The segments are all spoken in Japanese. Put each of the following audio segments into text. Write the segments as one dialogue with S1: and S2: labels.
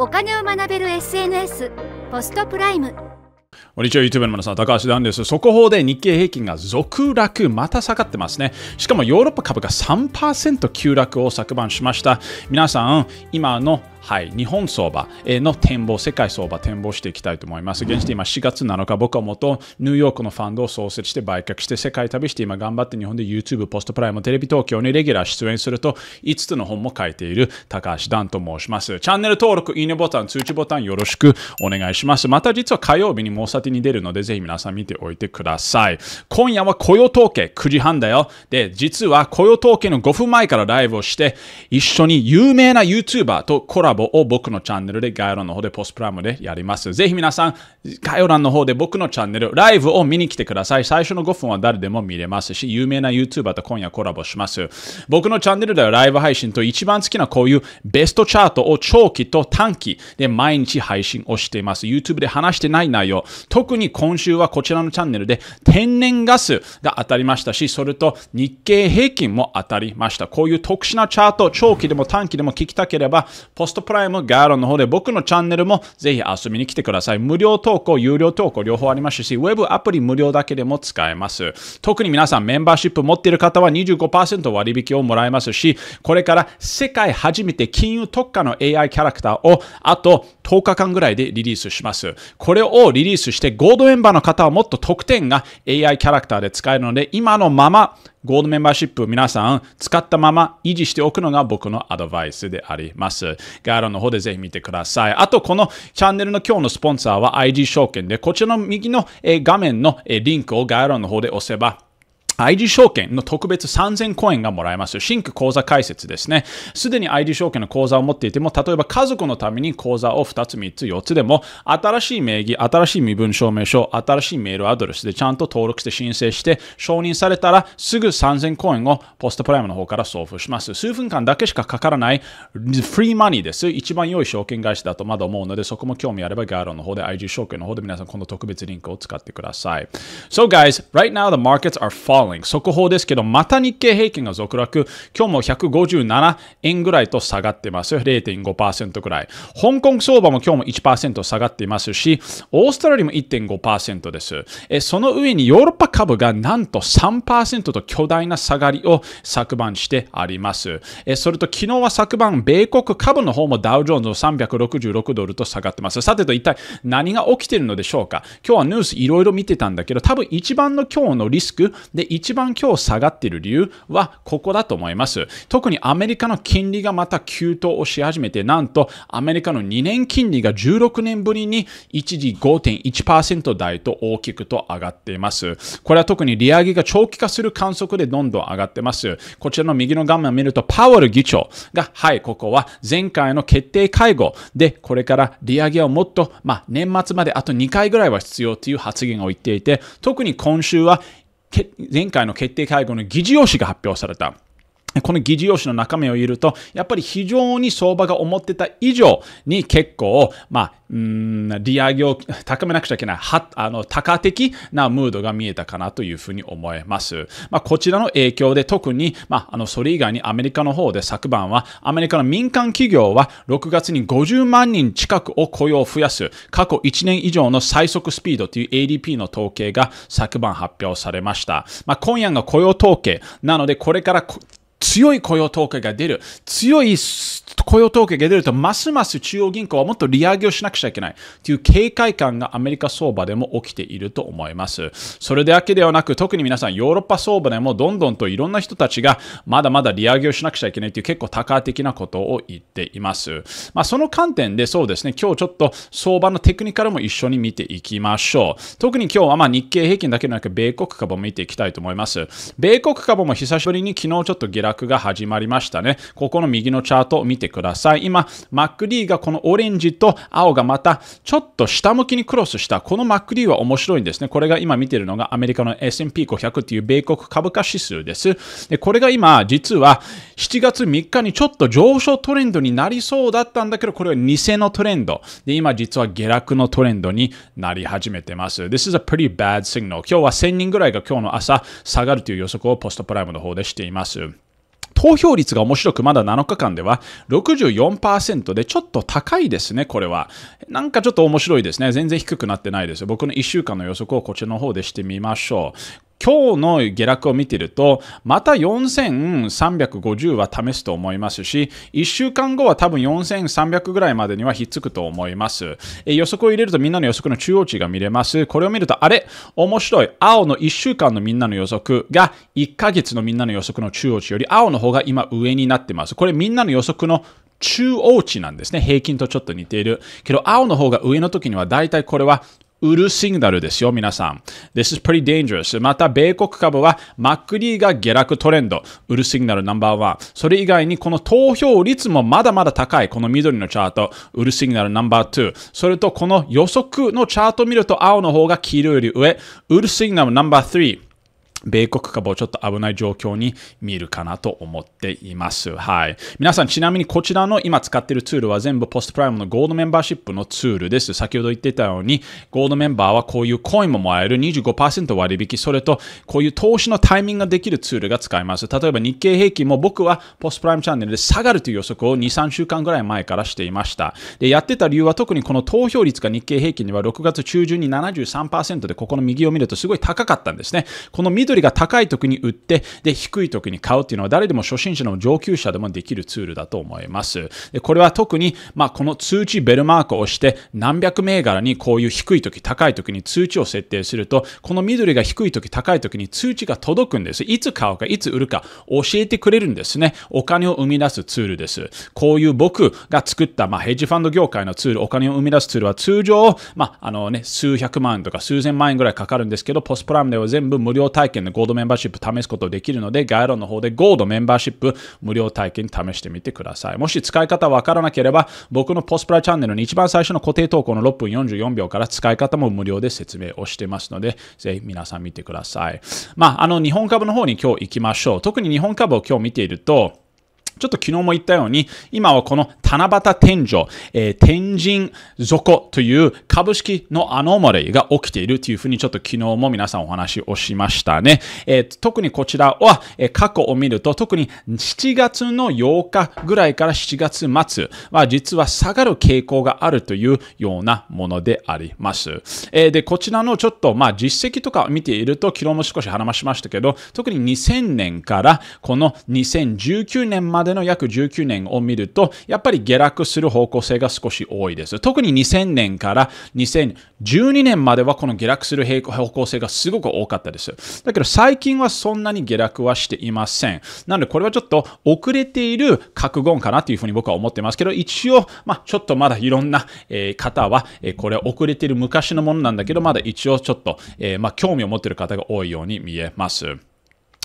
S1: お金を学べる SNS ポストプライムこんにちは、YouTube の皆さん、高橋ダンです。速報で日経平均が続落、また下がってますね。しかもヨーロッパ株が3%急落を昨晩しました。皆さん、今のはい、日本相場の展望、世界相場展望していきたいと思います。現して今4月7日、僕は元ニューヨークのファンドを創設して売却して世界旅して今頑張って日本で YouTube、ポストプライム、テレビ東京にレギュラー出演すると5つの本も書いている高橋段と申します。チャンネル登録、いいねボタン、通知ボタンよろしくお願いします。また実は火曜日にもうてに出るのでぜひ皆さん見ておいてください。今夜は雇用統計9時半だよ。で、実は雇用統計の5分前からライブをして一緒に有名な YouTuber とコララボを僕のチャンネルで概要欄の方でポスプラムでやります。ぜひ皆さん、概要欄の方で僕のチャンネル、ライブを見に来てください。最初の5分は誰でも見れますし、有名な YouTuber と今夜コラボします。僕のチャンネルではライブ配信と一番好きなこういうベストチャートを長期と短期で毎日配信をしています。YouTube で話してない内容、特に今週はこちらのチャンネルで天然ガスが当たりましたし、それと日経平均も当たりました。こういう特殊なチャート、長期でも短期でも聞きたければ、ポストトプライム、ガーロンの方で僕のチャンネルもぜひ遊びに来てください。無料投稿、有料投稿両方ありますし、ウェブアプリ無料だけでも使えます。特に皆さんメンバーシップ持っている方は25%割引をもらえますし、これから世界初めて金融特化の AI キャラクターをあと10日間ぐらいでリリースします。これをリリースしてゴールドメンバーの方はもっと特典が AI キャラクターで使えるので、今のままゴールドメンバーシップ皆さん使ったまま維持しておくのが僕のアドバイスであります。概要欄の方でぜひ見てください。あと、このチャンネルの今日のスポンサーは IG 証券で、こちらの右の画面のリンクを概要欄の方で押せば ID 証券の特別3000コインがもらえます。新規口座開設ですね。すでに ID 証券の口座を持っていても、例えば家族のために口座を2つ、3つ、4つでも、新しい名義、新しい身分証明書、新しいメールアドレスでちゃんと登録して申請して、承認されたらすぐ3000コインをポストプライムの方から送付します。数分間だけしかかからないフリーマニーです。一番良い証券会社だとまだ思うので、そこも興味あればガーロンの方で ID 証券の方で皆さんこの特別リンクを使ってください。So guys, right now the markets are falling. l l i n g 速報ですけど、また日経平均が続落。今日も157円ぐらいと下がってます。0.5%ぐらい。香港相場も今日も1%下がっていますし、オーストラリアも1.5%です。えその上にヨーロッパ株がなんと3%と巨大な下がりを昨晩してあります。えそれと昨日は昨晩、米国株の方もダウジョーンズの366ドルと下がってます。さてと一体何が起きてるのでしょうか今日はニュースいろいろ見てたんだけど、多分一番の今日のリスクで一番今日下がっている理由はここだと思います。特にアメリカの金利がまた急騰をし始めて、なんとアメリカの2年金利が16年ぶりに一時5.1%台と大きくと上がっています。これは特に利上げが長期化する観測でどんどん上がってます。こちらの右の画面を見ると、パウエル議長が、はい、ここは前回の決定会合で、これから利上げをもっと、まあ、年末まであと2回ぐらいは必要という発言を言っていて、特に今週は前回の決定会合の議事要旨が発表された。この議事要旨の中身を言うと、やっぱり非常に相場が思ってた以上に結構、まあ、ん、利上げを高めなくちゃいけない、は、あの、多価的なムードが見えたかなというふうに思えます。まあ、こちらの影響で特に、まあ、あの、それ以外にアメリカの方で昨晩は、アメリカの民間企業は6月に50万人近くを雇用を増やす、過去1年以上の最速スピードという ADP の統計が昨晩発表されました。まあ、今夜が雇用統計なので、これから強い雇用統計が出る、強いと雇用統計が出ると、ますます中央銀行はもっと利上げをしなくちゃいけないという警戒感がアメリカ相場でも起きていると思います。それだけではなく、特に皆さん、ヨーロッパ相場でもどんどんといろんな人たちが、まだまだ利上げをしなくちゃいけないという結構多価的なことを言っています。まあ、その観点でそうですね、今日ちょっと相場のテクニカルも一緒に見ていきましょう。特に今日はま日経平均だけでなく、米国株も見ていきたいと思います。米国株も久しぶりに昨日ちょっと下落が始まりましたね。ここの右のチャートを見ててください。今、MacD がこのオレンジと青がまたちょっと下向きにクロスした、この MacD は面白いんですね。これが今見てるのがアメリカの S&P500 という米国株価指数です。で、これが今、実は7月3日にちょっと上昇トレンドになりそうだったんだけど、これは偽のトレンド。で、今実は下落のトレンドになり始めてます。This is a pretty bad signal. 今日は1000人ぐらいが今日の朝下がるという予測をポストプライムの方でしています。投票率が面白くまだ7日間では64%でちょっと高いですね、これは。なんかちょっと面白いですね。全然低くなってないです。僕の1週間の予測をこちらの方でしてみましょう。今日の下落を見てると、また4350は試すと思いますし、1週間後は多分4300ぐらいまでにはひっつくと思います。え予測を入れるとみんなの予測の中央値が見れます。これを見ると、あれ面白い。青の1週間のみんなの予測が1ヶ月のみんなの予測の中央値より青の方が今上になってます。これみんなの予測の中央値なんですね。平均とちょっと似ている。けど、青の方が上の時には、だいたいこれは売るシグナルですよ、皆さん。This is pretty dangerous. また、米国株は、マックリーが下落トレンド。売るシグナルナンバーワン。それ以外に、この投票率もまだまだ高い。この緑のチャート。売るシグナルナンバーツー。それと、この予測のチャートを見ると、青の方が黄色より上。売るシグナルナンバーツー。米国株をちょっと危ない状況に見るかなと思っています。はい。皆さん、ちなみにこちらの今使っているツールは全部ポストプライムのゴールドメンバーシップのツールです。先ほど言ってたように、ゴールドメンバーはこういうコインももらえる25%割引、それとこういう投資のタイミングができるツールが使えます。例えば日経平均も僕はポストプライムチャンネルで下がるという予測を2、3週間ぐらい前からしていました。で、やってた理由は特にこの投票率が日経平均では6月中旬に73%で、ここの右を見るとすごい高かったんですね。この緑が高い時に売って、で、低い時に買うっていうのは誰でも初心者の上級者でもできるツールだと思います。でこれは特に、まあ、この通知ベルマークを押して、何百銘柄にこういう低い時、高い時に通知を設定すると、この緑が低い時、高い時に通知が届くんです。いつ買うか、いつ売るか教えてくれるんですね。お金を生み出すツールです。こういう僕が作った、まあ、ヘッジファンド業界のツール、お金を生み出すツールは通常、まあ、あのね、数百万とか数千万円ぐらいかかるんですけど、ポスプラムでは全部無料体験験のゴールドメンバーシップ試すことできるので、概要欄の方でゴールドメンバーシップ無料体験試してみてください。もし使い方わからなければ、僕のポスプラチャンネルに一番最初の固定投稿の6分44秒から使い方も無料で説明をしてますので、ぜひ皆さん見てください。まあ、あの、日本株の方に今日行きましょう。特に日本株を今日見ていると、ちょっと昨日も言ったように、今はこの七夕天井、えー、天神底という株式のアノマリーが起きているというふうにちょっと昨日も皆さんお話をしましたね。えー、特にこちらは、え過去を見ると、特に7月の8日ぐらいから7月末は実は下がる傾向があるというようなものであります。えー、で、こちらのちょっと、まあ、実績とか見ていると、昨日も少し話しましたけど、特に2000年からこの2019年まででの約19年を見ると、やっぱり下落する方向性が少し多いです。特に2000年から2012年まではこの下落する方向性がすごく多かったです。だけど最近はそんなに下落はしていません。なのでこれはちょっと遅れている覚悟かなというふうに僕は思ってますけど、一応、まあ、ちょっとまだいろんな、え方は、えこれ遅れている昔のものなんだけど、まだ一応ちょっと、えまあ、興味を持っている方が多いように見えます。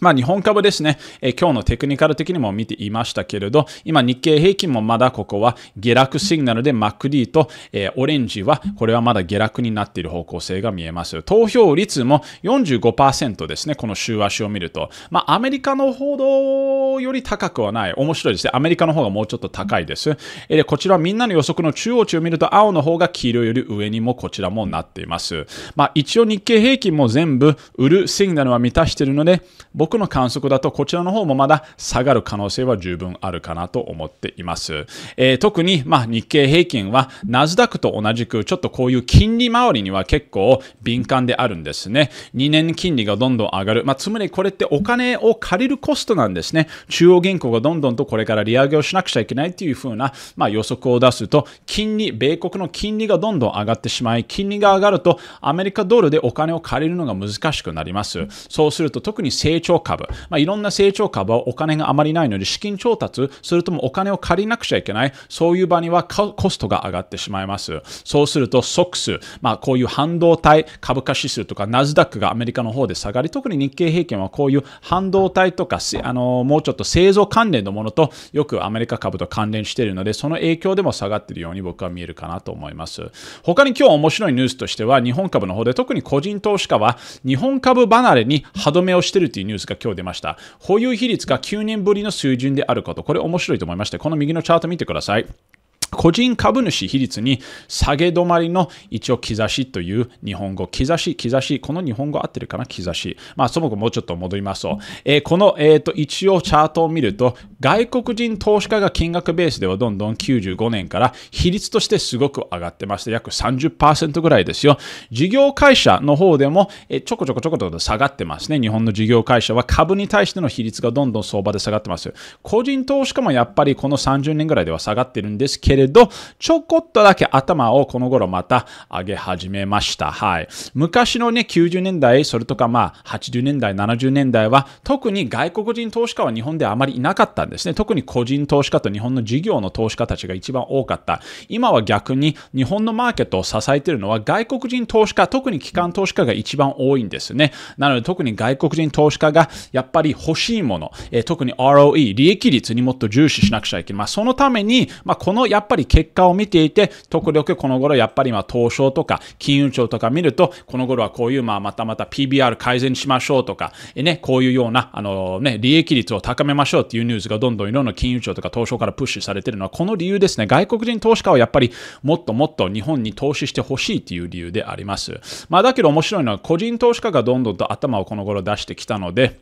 S1: まあ、日本株ですね、え今日のテクニカル的にも見ていましたけれど、今日経平均もまだここは下落シグナルで MacD と、えー、オレンジはこれはまだ下落になっている方向性が見えます。投票率も45%ですね、この週足を見ると。まあ、アメリカの報道より高くはない。面白いですね。アメリカの方がもうちょっと高いです。えでこちらみんなの予測の中央値を見ると青の方が黄色より上にもこちらもなっています。まあ、一応日経平均も全部売るシグナルは満たしているので、僕僕の観測だとこちらの方もまだ下がる可能性は十分あるかなと思っています。えー、特に、まあ、日経平均はナスダックと同じくちょっとこういう金利回りには結構敏感であるんですね。2年金利がどんどん上がる。まあ、つまりこれってお金を借りるコストなんですね。中央銀行がどんどんとこれから利上げをしなくちゃいけないというふうな、まあ、予測を出すと、金利、米国の金利がどんどん上がってしまい、金利が上がるとアメリカドルでお金を借りるのが難しくなります。そうすると特に成長株、まあ、いろんな成長株はお金があまりないので資金調達、それともお金を借りなくちゃいけない、そういう場にはコストが上がってしまいます。そうするとクス、まあ、こういう半導体株価指数とかナズダックがアメリカの方で下がり、特に日経平均はこういう半導体とか、あのもうちょっと製造関連のものとよくアメリカ株と関連しているので、その影響でも下がっているように僕は見えるかなと思います。他に今日面白いニュースとしては、日本株の方で特に個人投資家は日本株離れに歯止めをしているというニュースが今日出ました。保有比率が9年ぶりの水準であること。これ面白いと思いまして、この右のチャート見てください。個人株主比率に下げ止まりの一応兆しという日本語、兆し、兆し、この日本語合ってるかな、兆し。まあ、そもそももうちょっと戻りますと、えー、この、えーと一応チャートを見ると、外国人投資家が金額ベースではどんどん95年から比率としてすごく上がってまして、約30%ぐらいですよ。事業会社の方でもえちょこちょこちょこちょこ下がってますね。日本の事業会社は株に対しての比率がどんどん相場で下がってます。個人投資家もやっぱりこの30年ぐらいでは下がってるんですけれど、ちょこっとだけ頭をこの頃また上げ始めました。はい。昔のね、90年代、それとかまあ80年代、70年代は特に外国人投資家は日本であまりいなかったですね。特に個人投資家と日本の事業の投資家たちが一番多かった。今は逆に日本のマーケットを支えているのは外国人投資家、特に機関投資家が一番多いんですね。なので特に外国人投資家がやっぱり欲しいもの、えー、特に ROE、利益率にもっと重視しなくちゃいけない。まあ、そのために、まあ、このやっぱり結果を見ていて、特力この頃やっぱりまあ東証とか金融庁とか見ると、この頃はこういうまあまたまた PBR 改善しましょうとか、えね、こういうようなあの、ね、利益率を高めましょうっていうニュースがどんどんいろんな金融庁とか東証からプッシュされてるのは、この理由ですね。外国人投資家はやっぱりもっともっと日本に投資してほしいっていう理由であります。まあ、だけど面白いのは、個人投資家がどんどんと頭をこの頃出してきたので、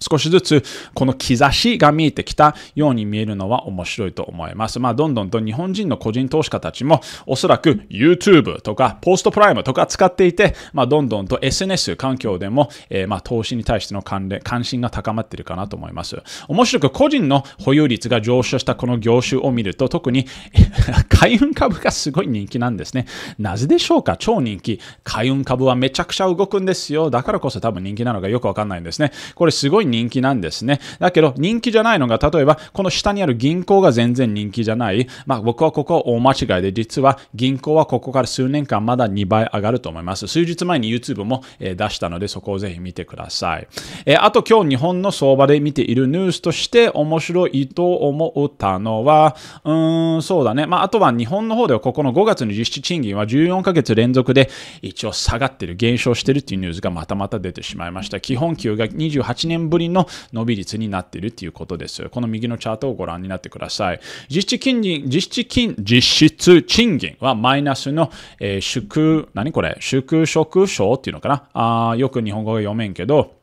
S1: 少しずつこの兆しが見えてきたように見えるのは面白いと思います。まあ、どんどんと日本人の個人投資家たちもおそらく YouTube とか Post プライムとか使っていて、まあ、どんどんと SNS 環境でも、えー、まあ投資に対しての関連関心が高まっているかなと思います。面白く個人の保有率が上昇したこの業種を見ると特に 海運株がすごい人気なんですね。なぜでしょうか超人気。海運株はめちゃくちゃ動くんですよ。だからこそ多分人気なのがよくわかんないんですね。これすごい人気なんですね。だけど人気じゃないのが、例えばこの下にある銀行が全然人気じゃない。まあ僕はここ大間違いで、実は銀行はここから数年間まだ2倍上がると思います。数日前に YouTube も、え出したので、そこをぜひ見てください。えあと今日日本の相場で見ているニュースとして面白いと思ったのは、うーん、そうだね。まああとは日本の方ではここの5月の実質賃金は14ヶ月連続で一応下がってる、減少してるっていうニュースがまたまた出てしまいました。基本給が28年年ぶりの伸び率になっているということです。この右のチャートをご覧になってください。実質金利、実質金、実質賃金はマイナスの、えー、縮、何これ、縮職賞っていうのかなあよく日本語が読めんけど、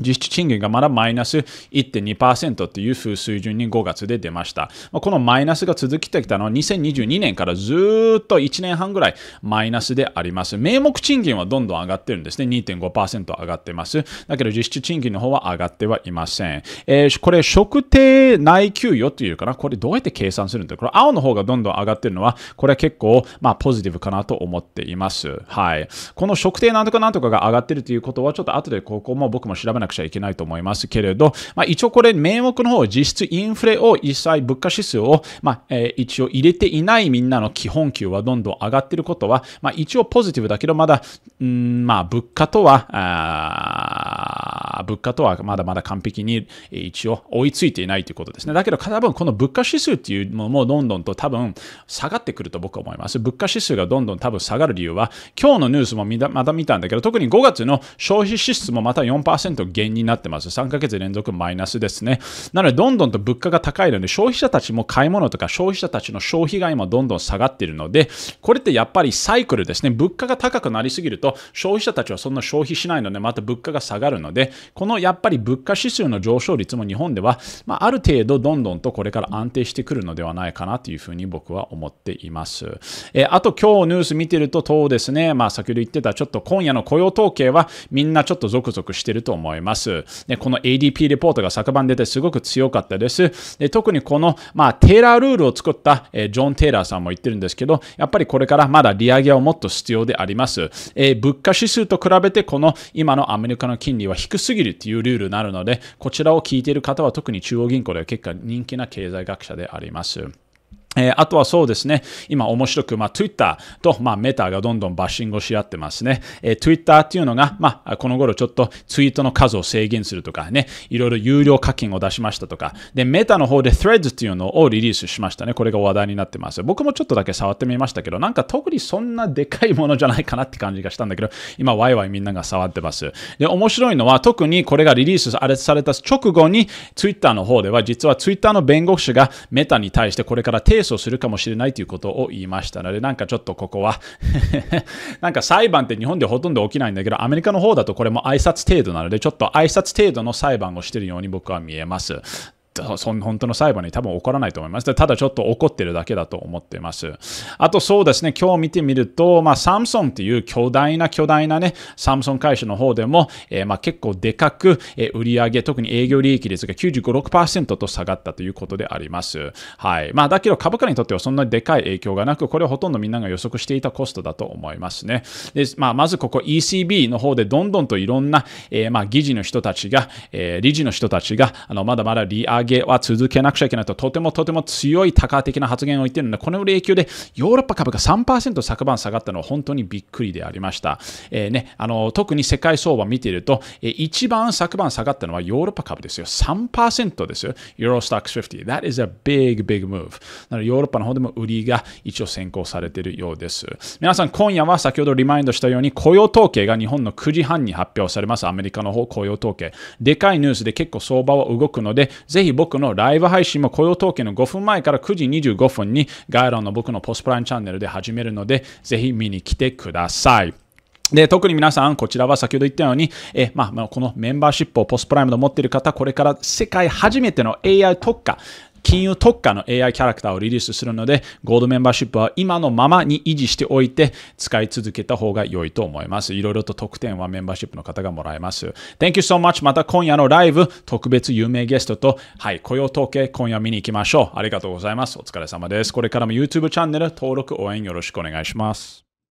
S1: 実質賃金がまだマイナス1.2%っていう水準に5月で出ました。このマイナスが続きてきたのは2022年からずっと1年半ぐらいマイナスであります。名目賃金はどんどん上がってるんですね。2.5%上がってます。だけど実質賃金の方は上がってはいません。えー、これ、職定内給与というかな。これどうやって計算するんだこれ青の方がどんどん上がってるのは、これは結構、まあ、ポジティブかなと思っています。はい。この職定なんとかなんとかが上がってるということは、ちょっと後でここも僕も調べないなくちゃいけないと思いますけれど、まあ、一応これ名目の方、実質インフレを一切物価指数を、まあ、えー、一応入れていないみんなの基本給はどんどん上がってることは、まあ、一応ポジティブだけど、まだ、んまあ、物価とは、あ物価とはまだまだ完璧に一応追いついていないということですね。だけど、多分この物価指数っていうのもどんどんと多分下がってくると僕は思います。物価指数がどんどん多分下がる理由は、今日のニュースもまた見たんだけど、特に5月の消費支出もまた4%減になってます。3ヶ月連続マイナスですね。なので、どんどんと物価が高いので、消費者たちも買い物とか消費者たちの消費が今どんどん下がっているので、これってやっぱりサイクルですね。物価が高くなりすぎると、消費者たちはそんな消費しないので、また物価が下がるので、このやっぱり物価指数の上昇率も日本では、まあ、ある程度どんどんとこれから安定してくるのではないかなというふうに僕は思っています。えー、あと今日ニュース見てると、そですね、まあ先ほど言ってたちょっと今夜の雇用統計はみんなちょっとゾクゾクしてると思います。ます。で、この ADP レポートが昨晩出てすごく強かったです。で特にこの、まあ、テーラールールを作った、えー、ジョン・テイラーさんも言ってるんですけど、やっぱりこれからまだ利上げはもっと必要であります。えー、物価指数と比べてこの今のアメリカの金利は低すぎるというルールになるので、こちらを聞いている方は特に中央銀行では結果人気な経済学者であります。えー、あとはそうですね、今面白く、まあ、Twitter と、まあ、メタがどんどんバッシングをし合ってますね。えー、Twitter っていうのが、まあ、この頃ちょっとツイートの数を制限するとかね、いろいろ有料課金を出しましたとか、で、メタの方で Threads っていうのをリリースしましたね。これが話題になってます。僕もちょっとだけ触ってみましたけど、なんか特にそんなでかいものじゃないかなって感じがしたんだけど、今ワイワイみんなが触ってます。で、面白いのは特にこれがリリースされた直後に Twitter の方では実は Twitter の弁護士がメタに対してこれから提ースをするかもしれないということを言いましたので、なんかちょっとここは なんか裁判って日本でほとんど起きないんだけど、アメリカの方だとこれも挨拶程度なので、ちょっと挨拶程度の裁判をしているように僕は見えます。そ本当の裁判に多分怒らないと思います。ただちょっと怒ってるだけだと思ってます。あとそうですね、今日見てみると、まあ、サムソンっていう巨大な巨大なね、サムソン会社の方でも、えー、まあ結構でかく、えー、売上特に営業利益率が95、6%と下がったということであります。はい。まあだけど株価にとってはそんなにでかい影響がなく、これはほとんどみんなが予測していたコストだと思いますね。で、まあまずここ ECB の方でどんどんといろんな、えー、まあ議事の人たちが、えー、理事の人たちが、あのまだまだ利上げ上げは続けなくちゃいけないと、とてもとても強いタカ的な発言を言っているので、この影響でヨーロッパ株が3%昨晩下がったのは本当にびっくりでありました。えー、ね、あの特に世界相場見ていると、えー、一番昨晩下がったのはヨーロッパ株ですよ。3%ですよ。ユーロスタック50。That is a big, big move. なのでヨーロッパの方でも売りが一応先行されているようです。皆さん、今夜は先ほどリマインドしたように雇用統計が日本の9時半に発表されます。アメリカの方雇用統計。でかいニュースで結構相場は動くので、ぜひ僕のライブ配信も雇用統計の5分前から9時25分に概要欄の僕のポスプライムチャンネルで始めるので、ぜひ見に来てください。で、特に皆さん、こちらは先ほど言ったように、えまあ、このメンバーシップをポスプライムで持っている方、これから世界初めての AI 特化、金融特化の AI キャラクターをリリースするので、ゴールドメンバーシップは今のままに維持しておいて、使い続けた方が良いと思います。いろいろと特典はメンバーシップの方がもらえます。Thank you so much. また今夜のライブ、特別有名ゲストと、はい、雇用統計、今夜見に行きましょう。ありがとうございます。お疲れ様です。これからも YouTube チャンネル登録、応援よろしくお願いします。